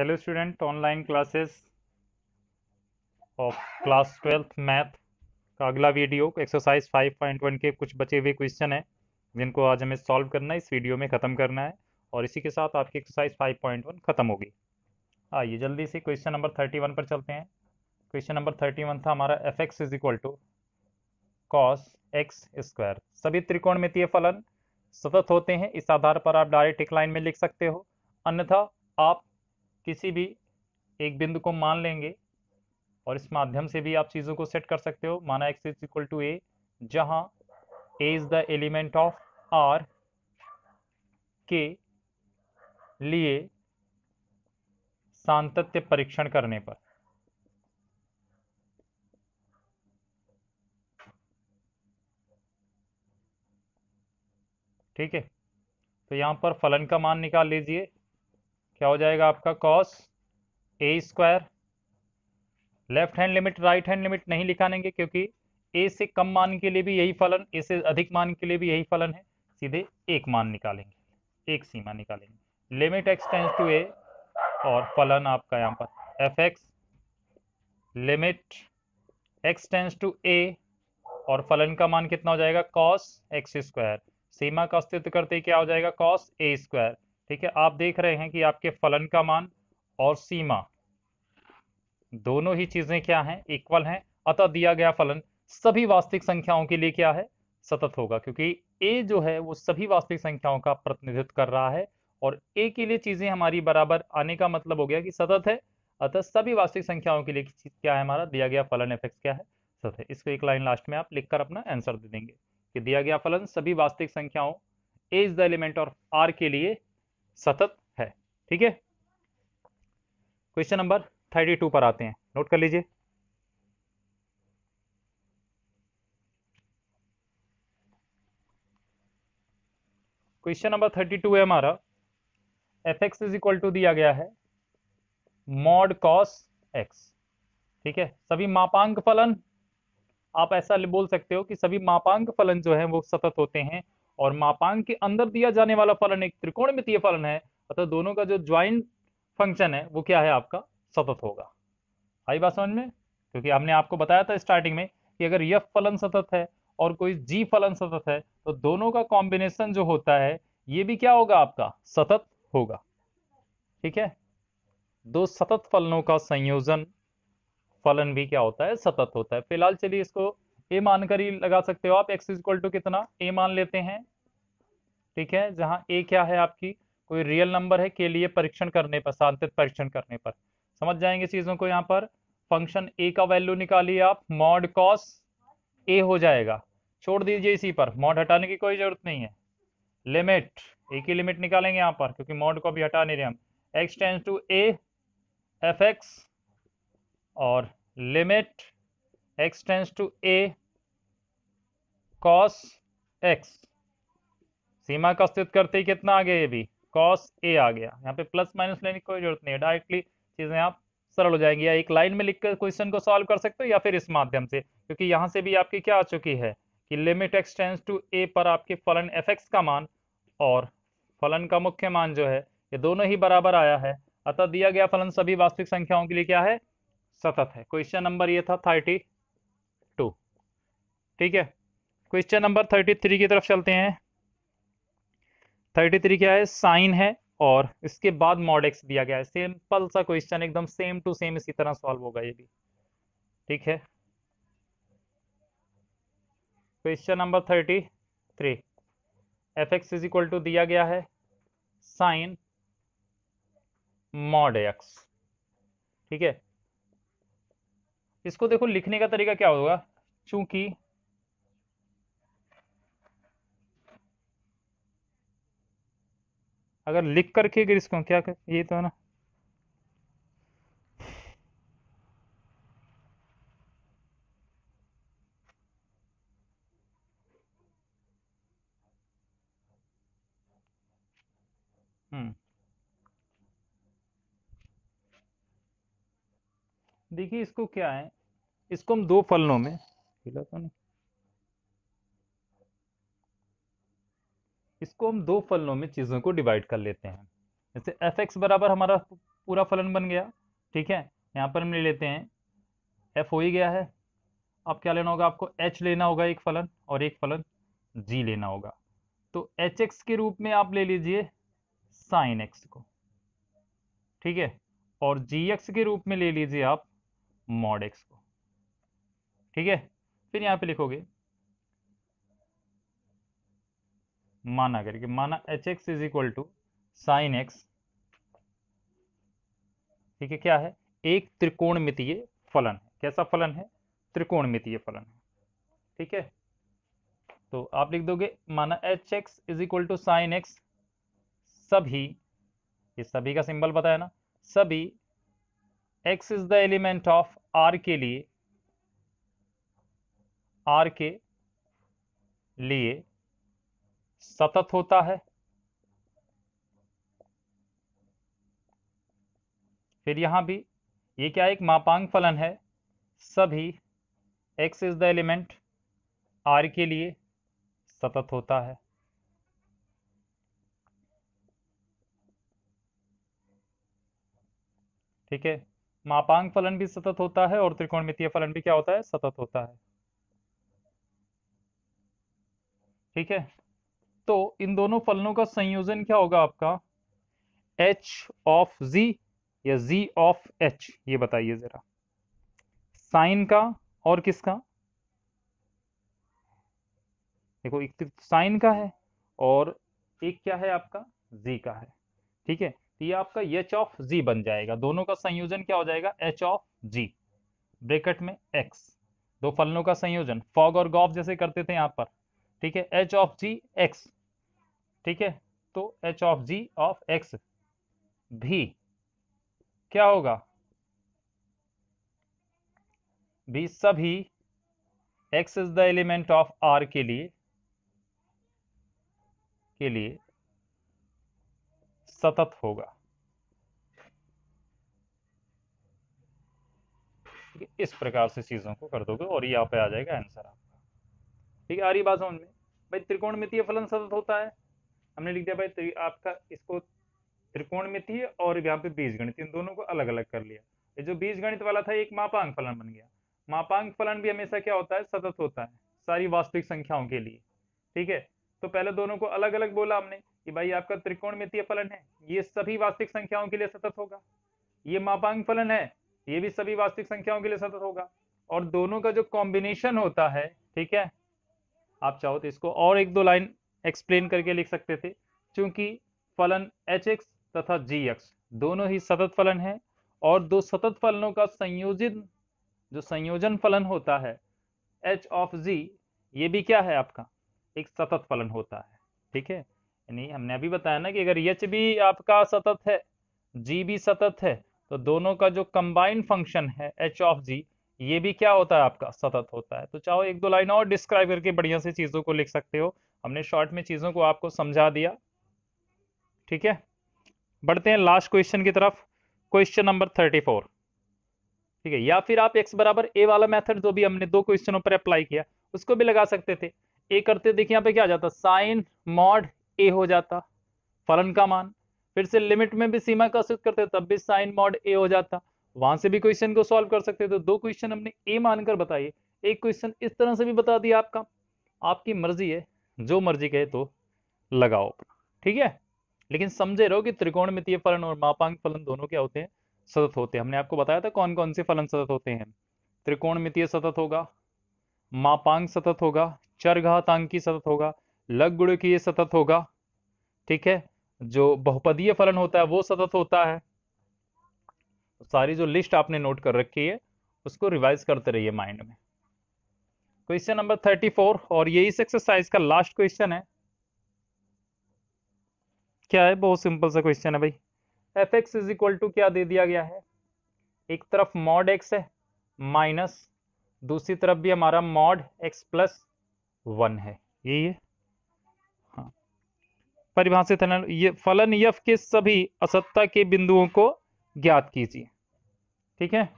Hello student online classes of class twelfth math का अगला video exercise 5.1 के कुछ बचे हुए क्वेश्चन हैं जिनको आज हमें सॉल्व करना है इस वीडियो में ख़त्म करना है और इसी के साथ आपकी एक्सरसाइज 5.1 ख़त्म होगी आइए जल्दी से क्वेश्चन नंबर 31 पर चलते हैं क्वेश्चन नंबर 31 था हमारा f x is equal to cos x square सभी त्रिकोणमितीय फलन सतत होते हैं इस आधार पर आप डायरेक्ट एक लाइन में लिख सकते हो अन्यथा आप किसी भी एक बिंदु को मान लेंगे और इस माध्यम से भी आप चीज़ों को सेट कर सकते हो माना x is equal to a जहां a is the element of R के लिए सांतत्य परीक्षण करने पर ठीक है तो यहां पर फलन का मान निकाल लीजिए क्या हो जाएगा आपका cos a square left hand limit right hand limit नहीं लिखानेंगे क्योंकि ए से कम मान के लिए भी यही फलन ए से अधिक मान के लिए भी यही फलन है सीधे एक मान निकालेंगे एक सीमा निकालेंगे limit x tends to a और फलन आपका यहाँ पर f x limit x tends to a और फलन का मान कितना हो जाएगा कॉस एक्स स्क्वायर सीमा का अस्तित्व करते क्या हो जाएगा कॉस ए स्क्वायर ठीक है आप देख रहे हैं कि आपके फलन का मान और सीमा दोनों ही चीजें क्या हैं इक्वल हैं अतः दिया गया फलन सभी वास्तविक संख्याओं के लिए क्या है सतत होगा क्योंकि ए जो है वो सभी वास्तविक संख्याओं का प्रतिनिधित्व कर रहा है और ए के लिए चीजें हमारी बराबर आने का मतलब हो गया कि सतत है अतः सभी वास्तविक संख्याओं के लिए क्या है हमारा दिया गया फलन एफेक्ट क्या है सतत है इसको एक लाइन लास्ट में आप लिखकर अपना आंसर दे देंगे कि दिया गया फलन सभी वास्तविक संख्याओं ए इज द एलिमेंट और आर के लिए सतत है ठीक है क्वेश्चन नंबर थर्टी टू पर आते हैं नोट कर लीजिए क्वेश्चन नंबर थर्टी टू है हमारा f x is equal to दिया गया है मॉड कॉस एक्स ठीक है सभी मापांक फलन आप ऐसा बोल सकते हो कि सभी मापांक फलन जो है वो सतत होते हैं और मापांक के अंदर दिया जाने वाला फलन एक त्रिकोणमितीय फलन है अतः दोनों का जो ज्वाइंट फंक्शन है वो क्या है आपका सतत होगा आई बात समझ में क्योंकि हमने आपको बताया था स्टार्टिंग में कि अगर यफ फलन सतत है और कोई जी फलन सतत है तो दोनों का कॉम्बिनेशन जो होता है ये भी क्या होगा आपका सतत होगा ठीक है दो सतत फलनों का संयोजन फलन भी क्या होता है सतत होता है फिलहाल चलिए इसको ए मानकर ही लगा सकते हो आप एक्स इक्वल टू कितना ए मान लेते हैं ठीक है जहां ए क्या है आपकी कोई रियल नंबर है के लिए परीक्षण करने पर सांतित परीक्षण करने पर समझ जाएंगे चीज़ों को यहाँ पर फंक्शन ए का वैल्यू निकालिए आप मॉड कॉस ए हो जाएगा छोड़ दीजिए इसी पर मॉड हटाने की कोई ज़रूरत नहीं है लिमिट ए की लिमिट निकालेंगे यहाँ पर क्योंकि मॉड को अभी हटा नहीं रहे हम x tends to a f x और limit x tends to a cos x सीमा का अस्तित्व करते ही कितना आ गया ये भी cos a आ गया यहाँ पे प्लस माइनस लेने की कोई जरूरत नहीं है डायरेक्टली चीजें आप सरल हो जाएंगी या एक लाइन में लिखकर क्वेश्चन को सॉल्व कर सकते हो या फिर इस माध्यम से क्योंकि यहाँ से भी आपकी क्या आ चुकी है कि limit x tends to a पर आपके फलन एफ एक्स का मान और फलन का मुख्य मान जो है ये दोनों ही बराबर आया है अतः दिया गया फलन सभी वास्तविक संख्याओं के लिए क्या है सतत है क्वेश्चन नंबर ये था थर्टी ठीक है क्वेश्चन नंबर थर्टी थ्री की तरफ चलते हैं थर्टी थ्री क्या है साइन है और इसके बाद मॉड एक्स दिया गया है सिंपल सा क्वेश्चन एकदम सेम टू सेम इसी तरह सॉल्व होगा ये भी ठीक है question number thirty three f x is equal to दिया गया है साइन मॉड एक्स ठीक है इसको देखो लिखने का तरीका क्या होगा चूंकि अगर लिख करके अगर इसको क्या कर ये तो है ना हम्म। देखिए इसको क्या है इसको हम दो फलनों में हिला तो नहीं इसको हम दो फलनों में चीज़ों को डिवाइड कर लेते हैं जैसे एफ एक्स बराबर हमारा पूरा फलन बन गया ठीक है यहाँ पर हम ले लेते हैं एफ हो ही गया है अब क्या लेना होगा आपको एच लेना होगा एक फलन और एक फलन जी लेना होगा तो एच एक्स के रूप में आप ले लीजिए साइन एक्स को ठीक है और जी एक्स के रूप में ले लीजिए आप मॉड एक्स को ठीक है फिर यहाँ पे लिखोगे माना करके माना h x is equal to sine x ठीक है क्या है एक त्रिकोणमितीय फलन है कैसा फलन है त्रिकोणमितीय फलन है ठीक है तो आप लिख दोगे माना h x is equal to sine x सभी ये सभी का सिंबल बताया ना सभी x is the element of R के लिए आर के लिए सतत होता है फिर यहां भी ये क्या एक मापांग फलन है सभी x is the element r के लिए सतत होता है ठीक है मापांग फलन भी सतत होता है और त्रिकोणमितीय फलन भी क्या होता है सतत होता है ठीक है तो इन दोनों फलनों का संयोजन क्या होगा आपका एच ऑफ जी या जी ऑफ एच ये बताइए जरा साइन का और किसका देखो एक साइन तो का है और एक क्या है आपका जी का है ठीक है तो ये आपका एच ऑफ जी बन जाएगा दोनों का संयोजन क्या हो जाएगा एच ऑफ जी ब्रेकेट में एक्स दो फलनों का संयोजन फॉग और गॉफ जैसे करते थे यहां पर ठीक है एच ऑफ जी एक्स ठीक है तो h of g of x भी क्या होगा भी सभी x is the element of R के लिए के लिए सतत होगा इस प्रकार से चीजों को कर दोगे और ये यहाँ पे आ जाएगा आंसर आप ठीक है आ रही बात समझ में भाई त्रिकोण मितीय फलन सतत होता है हमने लिख दिया भाई तो आपका इसको त्रिकोण मितीय और यहाँ पे बीज गणित इन दोनों को अलग अलग कर लिया ये जो बीज गणित वाला था एक मापांक फलन बन गया मापांक फलन भी हमेशा क्या होता है सतत होता है सारी वास्तविक संख्याओं के लिए ठीक है तो पहले दोनों को अलग अलग बोला हमने कि भाई आपका त्रिकोण मितीय फलन है ये सभी वास्तविक संख्याओं के लिए सतत होगा ये मापांक फलन है ये भी सभी वास्तविक संख्याओं के लिए सतत होगा और दोनों का जो कॉम्बिनेशन होता है ठीक है आप चाहो तो इसको और एक दो लाइन एक्सप्लेन करके लिख सकते थे क्योंकि फलन एच एक्स तथा जी एक्स दोनों ही सतत फलन है और दो सतत फलनों का संयोजित जो संयोजन फलन होता है एच ऑफ जी ये भी क्या है आपका एक सतत फलन होता है ठीक है यानी हमने अभी बताया ना कि अगर यच भी आपका सतत है जी भी सतत है तो दोनों का जो कंबाइंड फंक्शन है एच ऑफ जी ये भी क्या होता है आपका सतत होता है तो चाहो एक दो लाइन और डिस्क्राइब करके बढ़िया से चीज़ों को लिख सकते हो हमने शॉर्ट में चीज़ों को आपको समझा दिया ठीक है बढ़ते हैं लास्ट क्वेश्चन की तरफ क्वेश्चन नंबर थर्टी फोर ठीक है या फिर आप एक्स बराबर ए वाला मेथड जो भी हमने दो क्वेश्चनों पर अप्लाई किया उसको भी लगा सकते थे ए करते देखिए यहाँ पे क्या आ जाता साइन मॉड ए हो जाता फलन का मान फिर से लिमिट में भी सीमा का सूचित करते तब भी साइन मॉड ए हो जाता वहां से भी क्वेश्चन को सॉल्व कर सकते हैं तो दो क्वेश्चन हमने ए मानकर बताइए एक क्वेश्चन इस तरह से भी बता दिया आपका आपकी मर्जी है जो मर्जी कहे तो लगाओ ठीक है लेकिन समझे रहो कि मितीय फलन और मापांक फलन दोनों क्या होते हैं सतत होते हैं हमने आपको बताया था कौन कौन से फलन सतत होते हैं मितीय सतत होगा मापांक सतत होगा चरघातांकी सतत होगा लग की सतत होगा ठीक है जो बहुपदीय फलन होता है वो सतत होता है सारी जो लिस्ट आपने नोट कर रखी है उसको रिवाइज करते रहिए माइंड में क्वेश्चन नंबर थर्टी फोर और ये इस एक्सरसाइज का लास्ट क्वेश्चन है क्या है बहुत सिंपल सा क्वेश्चन है भाई f x is equal to क्या दे दिया गया है एक तरफ मॉड एक्स है माइनस दूसरी तरफ भी हमारा मॉड एक्स प्लस वन है यही है हाँ परिभाषित है ये फलन यफ के सभी असत्ता के बिंदुओं को ज्ञात कीजिए ठीक है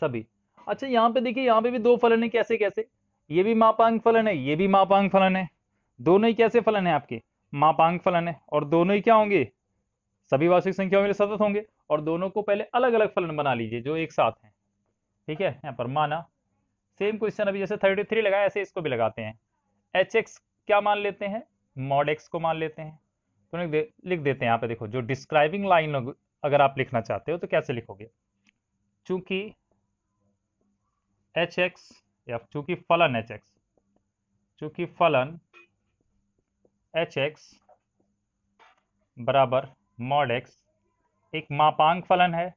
सभी अच्छा यहाँ पे देखिए यहाँ पे भी दो फलन है कैसे कैसे ये भी मापांक फलन है ये भी मापांक फलन है दोनों ही कैसे फलन है आपके मापांक फलन है और दोनों ही क्या होंगे सभी वार्षिक संख्याओं में सतत होंगे और दोनों को पहले अलग अलग फलन बना लीजिए जो एक साथ हैं ठीक है यहाँ पर माना सेम क्वेश्चन अभी जैसे थर्टी थ्री लगाया ऐसे इसको भी लगाते हैं एच एक्स क्या मान लेते हैं मॉड एक्स को मान लेते हैं तो दे, लिख देते हैं यहाँ पे देखो जो डिस्क्राइबिंग लाइन अगर आप लिखना चाहते हो तो कैसे लिखोगे चूंकि एच एक्स या चूंकि फलन एच एक्स चूंकि फलन एच एक्स बराबर मॉड एक्स एक मापांक फलन है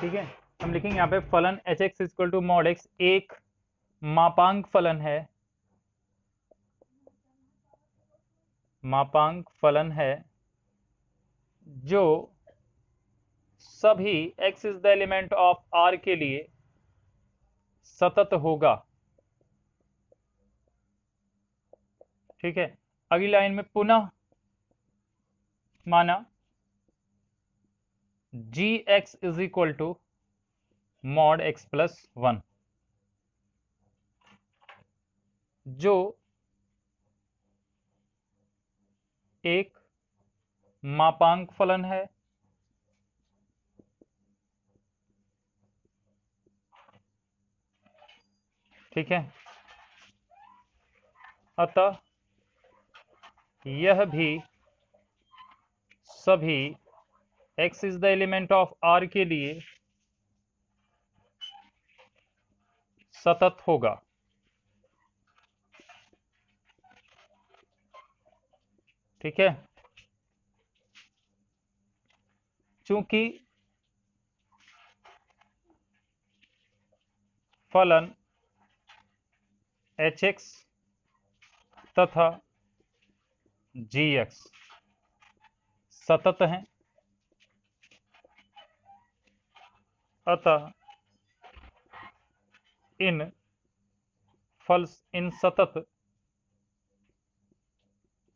ठीक है हम लिखेंगे यहाँ पे फलन h x equal to mod x एक मापांक फलन है मापांक फलन है जो सभी x is the element of r के लिए सतत होगा ठीक है अगली लाइन में पुनः माना g x is equal to mod x plus one जो एक मापांक फलन है ठीक है अतः यह भी सभी x is the element of R के लिए सतत होगा ठीक है चूंकि फलन एच एक्स तथा जी एक्स सतत हैं अतः इन फल इन सतत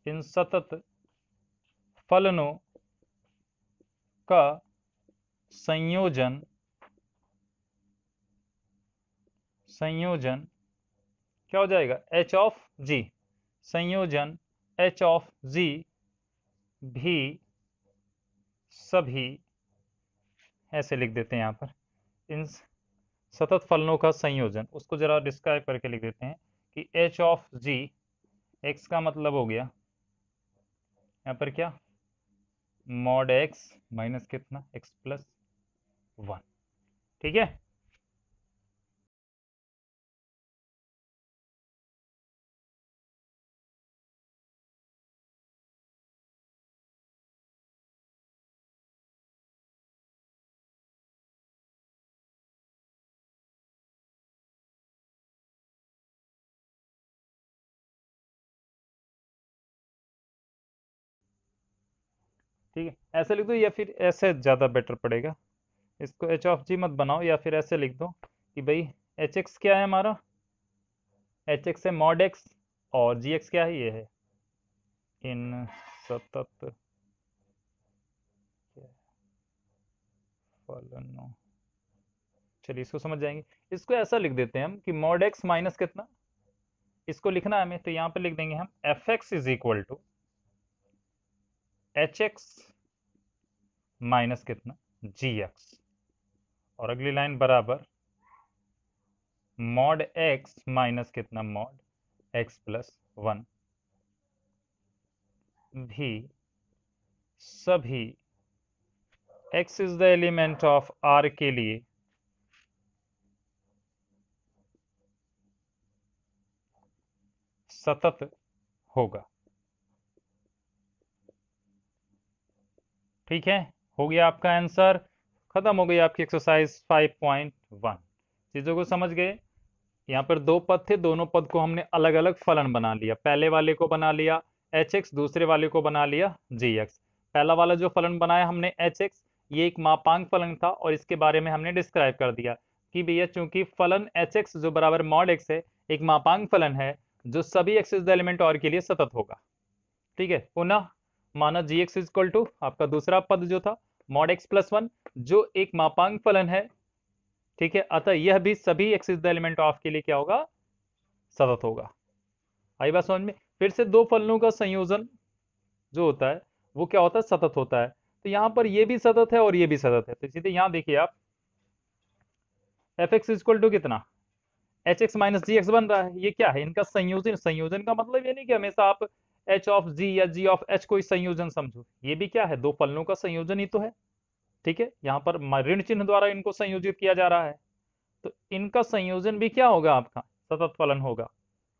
इन सतत फलनों का संयोजन संयोजन क्या हो जाएगा एच ऑफ जी संयोजन एच ऑफ जी भी सभी ऐसे लिख देते हैं यहां पर इन सतत फलनों का संयोजन उसको जरा डिस्क्राइब करके लिख देते हैं कि एच ऑफ जी एक्स का मतलब हो गया यहाँ पर क्या मॉड एक्स माइनस कितना एक्स प्लस वन ठीक है ठीक है ऐसे लिख दो या फिर ऐसे ज़्यादा बेटर पड़ेगा इसको एच ऑफ जी मत बनाओ या फिर ऐसे लिख दो कि भाई एच एक्स क्या है हमारा एच एक्स है मॉड एक्स और जी एक्स क्या है ये है इन सतत चलिए इसको समझ जाएंगे इसको ऐसा लिख देते हैं हम कि मॉड एक्स माइनस कितना इसको लिखना है हमें तो यहाँ पर लिख देंगे हम f x is equal to h x minus कितना जी एक्स और अगली लाइन बराबर मॉड एक्स माइनस कितना मॉड एक्स प्लस वन भी सभी x is the element of r के लिए सतत होगा ठीक है हो गया आपका आंसर खत्म हो गई आपकी एक्सरसाइज 5.1 चीजों को समझ गए यहाँ पर दो पद थे दोनों पद को हमने अलग अलग फलन बना लिया पहले वाले को बना लिया एच एक्स दूसरे वाले को बना लिया जी एक्स पहला वाला जो फलन बनाया हमने एच एक्स ये एक मापांक फलन था और इसके बारे में हमने डिस्क्राइब कर दिया कि भैया चूंकि फलन एच एक्स जो बराबर मॉड एक्स है एक मापांक फलन है जो सभी एक्सेस एलिमेंट और के लिए सतत होगा ठीक है पुनः माना जी एक्स इजक्वल टू आपका दूसरा पद जो था मॉड एक्स प्लस वन जो एक मापांग फलन है ठीक है अतः यह भी सभी x is the element of के लिए क्या होगा सतत होगा आई बात समझ में फिर से दो फलनों का संयोजन जो होता है वो क्या होता है सतत होता है तो यहाँ पर ये भी सतत है और ये भी सतत है तो सीधे यहाँ देखिए आप एफ एक्स इजक्वल टू कितना h x minus g x बन रहा है ये क्या है इनका संयोजन संयोजन का मतलब ये नहीं कि हमेशा आप एच ऑफ जी या जी ऑफ एच कोई संयोजन समझो ये भी क्या है दो फलनों का संयोजन ही तो है ठीक है यहाँ पर ऋण चिन्ह द्वारा इनको संयोजित किया जा रहा है तो इनका संयोजन भी क्या होगा आपका सतत फलन होगा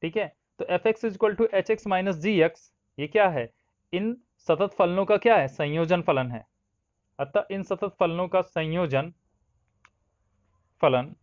ठीक है तो f x is equal to h x minus g x ये क्या है इन सतत फलनों का क्या है संयोजन फलन है अतः इन सतत फलनों का संयोजन फलन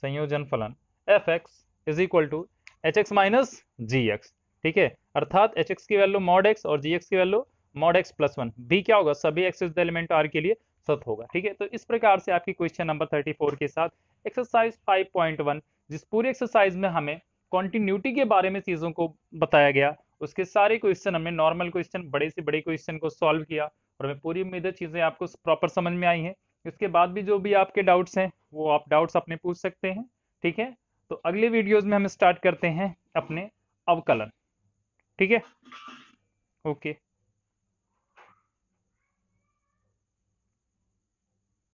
संयोजन फलन f x is equal to h x minus g x ठीक है अर्थात एच एक्स की वैल्यू मॉड एक्स और जी एक्स की value mod x plus one बी क्या होगा सभी एक्सेस द एलिमेंट आर के लिए सत होगा ठीक है तो इस प्रकार से आपकी क्वेश्चन नंबर थर्टी फोर के साथ एक्सरसाइज फाइव पॉइंट वन जिस पूरी एक्सरसाइज में हमें कॉन्टिन्यूटी के बारे में चीज़ों को बताया गया उसके सारे क्वेश्चन हमने नॉर्मल क्वेश्चन बड़े से बड़े क्वेश्चन को सॉल्व किया और हमें पूरी उम्मीद है चीज़ें आपको प्रॉपर समझ में आई हैं इसके बाद भी जो भी आपके डाउट्स हैं वो आप डाउट्स अपने पूछ सकते हैं ठीक है तो अगले वीडियोज में हम स्टार्ट करते हैं अपने अवकलन ठीक है ओके